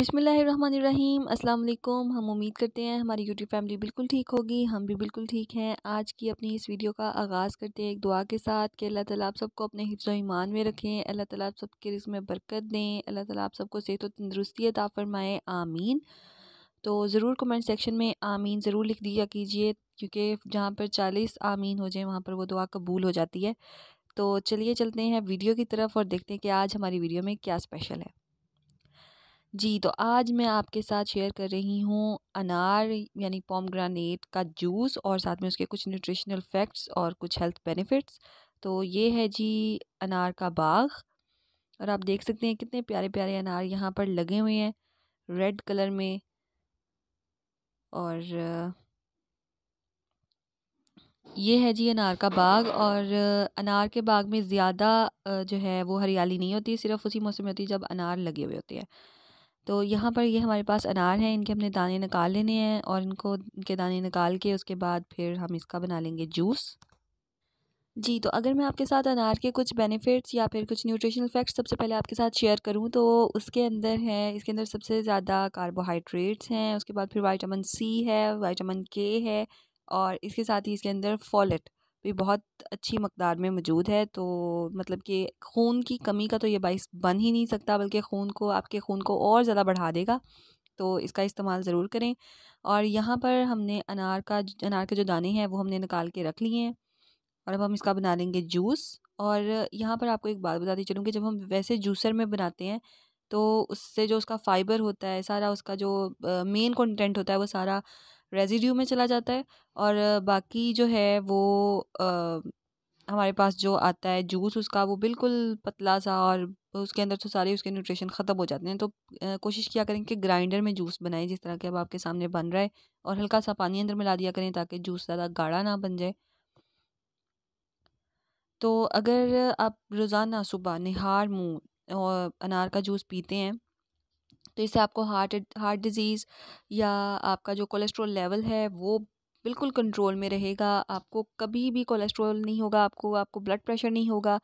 अस्सलाम वालेकुम हम उम्मीद करते हैं हमारी यूट्यूब फैमिली बिल्कुल ठीक होगी हम भी बिल्कुल ठीक हैं आज की अपनी इस वीडियो का आगाज़ करते हैं एक दुआ के साथ कि अल्लाह ताला आप सबको अपने हिफ्ज़ ईमान में रखें अल्लाह ताला आप सबके रिस्म में बरकत दें अल्लाह ताला आप सबको सेहत व तंदरुस्ती अता आमीन तो ज़रूर कमेंट सेक्शन में आमीन ज़रूर लिख दिया कीजिए क्योंकि जहाँ पर चालीस आमीन हो जाए वहाँ पर वो दुआ कबूल हो जाती है तो चलिए चलते हैं वीडियो की तरफ और देखते हैं कि आज हमारी वीडियो में क्या स्पेशल है जी तो आज मैं आपके साथ शेयर कर रही हूँ अनार यानी पॉमग्रानेट का जूस और साथ में उसके कुछ न्यूट्रिशनल फैक्ट्स और कुछ हेल्थ बेनिफिट्स तो ये है जी अनार का बाग और आप देख सकते हैं कितने प्यारे प्यारे अनार यहाँ पर लगे हुए हैं रेड कलर में और ये है जी अनार का बाग और अनार के बाग में ज़्यादा जो है वो हरियाली नहीं होती सिर्फ उसी मौसम में होती है जब अनार लगे हुए होते हैं तो यहाँ पर ये हमारे पास अनार हैं इनके हमने दाने निकाल लेने हैं और इनको इनके दाने निकाल के उसके बाद फिर हम इसका बना लेंगे जूस जी तो अगर मैं आपके साथ अनार के कुछ बेनिफिट्स या फिर कुछ न्यूट्रिशनल फैक्ट्स सबसे पहले आपके साथ शेयर करूं तो उसके अंदर है इसके अंदर सबसे ज़्यादा कार्बोहाइड्रेट्स हैं उसके बाद फिर वाइटामिन सी है वाइटामिन के है और इसके साथ ही इसके अंदर फॉलेट भी बहुत अच्छी मकदार में मौजूद है तो मतलब कि खून की कमी का तो ये बाइस बन ही नहीं सकता बल्कि खून को आपके खून को और ज़्यादा बढ़ा देगा तो इसका इस्तेमाल ज़रूर करें और यहाँ पर हमने अनार का अनार के जो दाने हैं वो हमने निकाल के रख लिए हैं और अब हम इसका बना लेंगे जूस और यहाँ पर आपको एक बात बताती चलूँ कि जब हम वैसे जूसर में बनाते हैं तो उससे जो उसका फ़ाइबर होता है सारा उसका जो मेन कंटेंट होता है वो सारा रेज़िड्यू में चला जाता है और बाकी जो है वो हमारे पास जो आता है जूस उसका वो बिल्कुल पतला सा और उसके अंदर तो सारे उसके न्यूट्रिशन ख़त्म हो जाते हैं तो कोशिश किया करें कि ग्राइंडर में जूस बनाएं जिस तरह के अब आपके सामने बन रहा है और हल्का सा पानी अंदर मिला दिया करें ताकि जूस ज़्यादा गाढ़ा ना बन जाए तो अगर आप रोज़ाना सुबह निहार मुँह और अनार का जूस पीते हैं तो इससे आपको हार्ट हार्ट डिज़ीज़ या आपका जो कोलेस्ट्रॉल लेवल है वो बिल्कुल कंट्रोल में रहेगा आपको कभी भी कोलेस्ट्रॉल नहीं होगा आपको आपको ब्लड प्रेशर नहीं होगा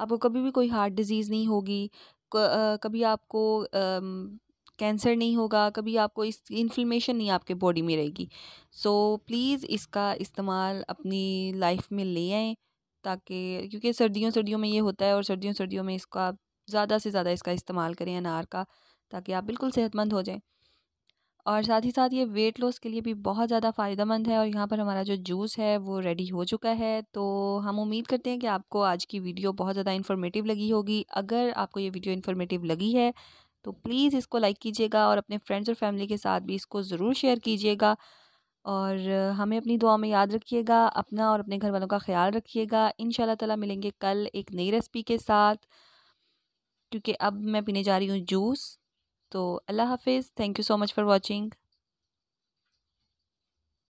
आपको कभी भी कोई हार्ट डिज़ीज़ नहीं होगी कभी आपको कैंसर नहीं होगा कभी आपको इस इन्फ्लेमेशन नहीं आपके बॉडी में रहेगी सो so, प्लीज़ इसका इस्तेमाल अपनी लाइफ में ले आएँ ताकि क्योंकि सर्दियों सर्दियों में ये होता है और सर्दियों सर्दियों में इसका ज़्यादा से ज़्यादा इसका इस्तेमाल करें अनार का ताकि आप बिल्कुल सेहतमंद हो जाएं और साथ ही साथ ये वेट लॉस के लिए भी बहुत ज़्यादा फ़ायदेमंद है और यहाँ पर हमारा जो जूस है वो रेडी हो चुका है तो हम उम्मीद करते हैं कि आपको आज की वीडियो बहुत ज़्यादा इन्फॉर्मेटिव लगी होगी अगर आपको ये वीडियो इन्फॉर्मेटिव लगी है तो प्लीज़ इसको लाइक कीजिएगा और अपने फ्रेंड्स और फैमिली के साथ भी इसको ज़रूर शेयर कीजिएगा और हमें अपनी दुआ में याद रखिएगा अपना और अपने घर वालों का ख्याल रखिएगा इन ताला मिलेंगे कल एक नई रेसिपी के साथ क्योंकि अब मैं पीने जा रही हूँ जूस तो अल्लाह हाफिज़ thank you so much for watching